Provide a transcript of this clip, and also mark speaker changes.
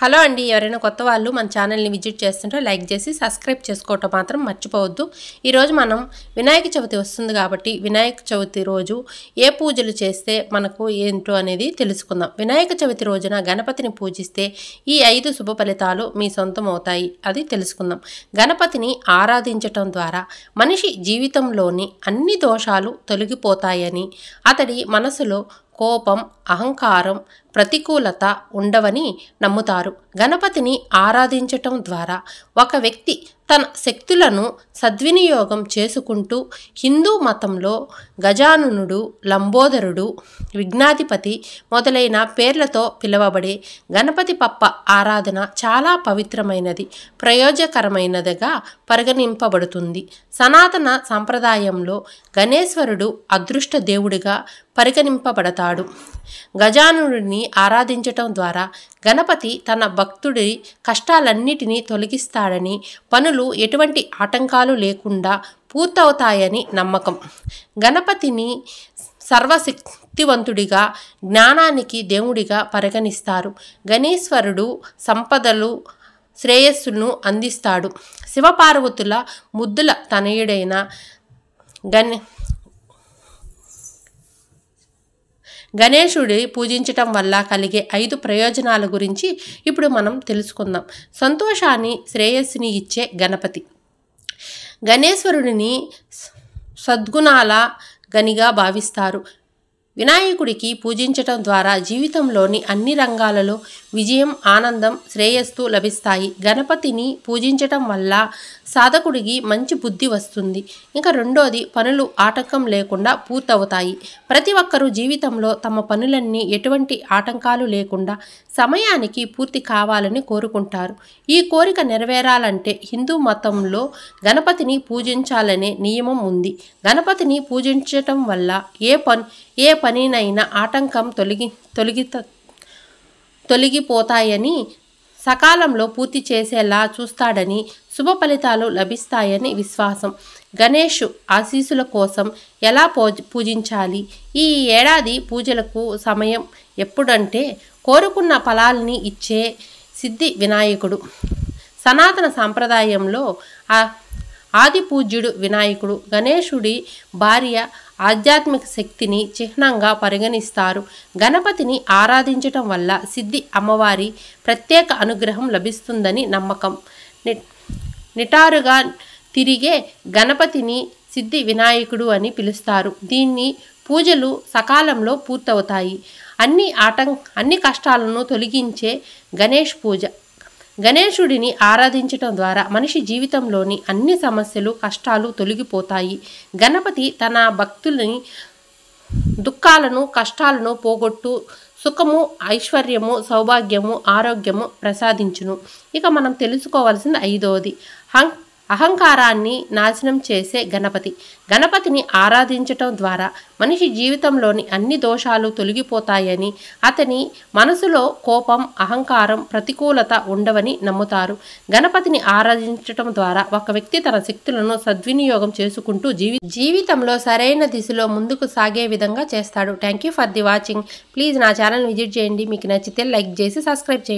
Speaker 1: hello అండి ఎవరైనా కొత్త వాళ్ళు మన ఛానల్ని విజిట్ చేస్తుంటే లైక్ చేసి సబ్స్క్రైబ్ చేసుకోవటం మాత్రం మర్చిపోవద్దు ఈరోజు మనం వినాయక చవితి వస్తుంది కాబట్టి వినాయక చవితి రోజు ఏ పూజలు చేస్తే మనకు ఏంటో అనేది తెలుసుకుందాం వినాయక చవితి రోజున గణపతిని పూజిస్తే ఈ ఐదు శుభ ఫలితాలు మీ సొంతం అవుతాయి అది తెలుసుకుందాం గణపతిని ఆరాధించటం ద్వారా మనిషి జీవితంలోని అన్ని దోషాలు తొలగిపోతాయని అతడి మనసులో కోపం అహంకారం ప్రతికూలత ఉండవని నమ్ముతారు గణపతిని ఆరాధించటం ద్వారా ఒక వ్యక్తి తన శక్తులను సద్వినియోగం చేసుకుంటూ హిందూ మతంలో గజానునుడు లంబోదరుడు విఘ్నాధిపతి మొదలైన పేర్లతో పిలువబడే గణపతి పప్ప ఆరాధన చాలా పవిత్రమైనది ప్రయోజకరమైనదిగా పరిగణింపబడుతుంది సనాతన సంప్రదాయంలో గణేశ్వరుడు అదృష్ట దేవుడిగా పరిగణింపబడతాడు గజానుడిని ఆరాధించటం ద్వారా గణపతి తన భక్తుడి కష్టాలన్నిటినీ తొలగిస్తాడని పనులు ఎటువంటి ఆటంకాలు లేకుండా పూర్తవుతాయని నమ్మకం గణపతిని సర్వశక్తివంతుడిగా జ్ఞానానికి దేవుడిగా పరిగణిస్తారు గణేశ్వరుడు సంపదలు శ్రేయస్సును అందిస్తాడు శివపార్వతుల ముద్దుల తనయుడైన గణ గణేశుడి పూజించటం వల్ల కలిగే ఐదు ప్రయోజనాల గురించి ఇప్పుడు మనం తెలుసుకుందాం సంతోషాన్ని శ్రేయస్సుని ఇచ్చే గణపతి గణేశ్వరుడిని సద్గుణాల గనిగా భావిస్తారు వినాయకుడికి పూజించటం ద్వారా జీవితంలోని అన్ని రంగాలలో విజయం ఆనందం శ్రేయస్సు లభిస్తాయి గణపతిని పూజించటం వల్ల సాధకుడికి మంచి బుద్ధి వస్తుంది ఇంకా రెండోది పనులు ఆటంకం లేకుండా పూర్తవుతాయి ప్రతి ఒక్కరూ జీవితంలో తమ పనులన్నీ ఎటువంటి ఆటంకాలు లేకుండా సమయానికి పూర్తి కావాలని కోరుకుంటారు ఈ కోరిక నెరవేరాలంటే హిందూ మతంలో గణపతిని పూజించాలనే నియమం ఉంది గణపతిని పూజించటం వల్ల ఏ పని ఏ పనినైన ఆటంకం తొలగి తొలగి తొలగిపోతాయని సకాలంలో పూర్తి చేసేలా చూస్తాడని శుభ ఫలితాలు లభిస్తాయని విశ్వాసం గణేష్ ఆశీసుల కోసం ఎలా పూజించాలి ఈ ఏడాది పూజలకు సమయం ఎప్పుడంటే కోరుకున్న ఫలాల్ని ఇచ్చే సిద్ధి వినాయకుడు సనాతన సాంప్రదాయంలో ఆది పూజ్యుడు వినాయకుడు గణేషుడి భార్య ఆధ్యాత్మిక శక్తిని చిహ్నంగా పరిగణిస్తారు గణపతిని ఆరాధించటం వల్ల సిద్ధి అమ్మవారి ప్రత్యేక అనుగ్రహం లభిస్తుందని నమ్మకం నిటారుగా తిరిగే గణపతిని సిద్ధి వినాయకుడు అని పిలుస్తారు దీన్ని పూజలు సకాలంలో పూర్తవుతాయి అన్ని ఆటం అన్ని కష్టాలను తొలగించే గణేష్ పూజ గణేశుడిని ఆరాధించటం ద్వారా మనిషి జీవితంలోని అన్ని సమస్యలు కష్టాలు తొలగిపోతాయి గణపతి తన భక్తుల్ని దుఃఖాలను కష్టాలను పోగొట్టు సుఖము ఐశ్వర్యము సౌభాగ్యము ఆరోగ్యము ప్రసాదించును ఇక మనం తెలుసుకోవాల్సింది ఐదవది హంక్ అహంకారాన్ని నాశనం చేసే గణపతి గణపతిని ఆరాధించటం ద్వారా మనిషి జీవితంలోని అన్ని దోషాలు తొలగిపోతాయని అతని మనసులో కోపం అహంకారం ప్రతికూలత ఉండవని నమ్ముతారు గణపతిని ఆరాధించటం ద్వారా ఒక వ్యక్తి తన శక్తులను సద్వినియోగం చేసుకుంటూ జీవి జీవితంలో సరైన దిశలో ముందుకు సాగే విధంగా చేస్తాడు thank you for the watching please నా ఛానల్ విజిట్ చేయండి మీకు నచ్చితే లైక్ చేసి సబ్స్క్రైబ్ చేయండి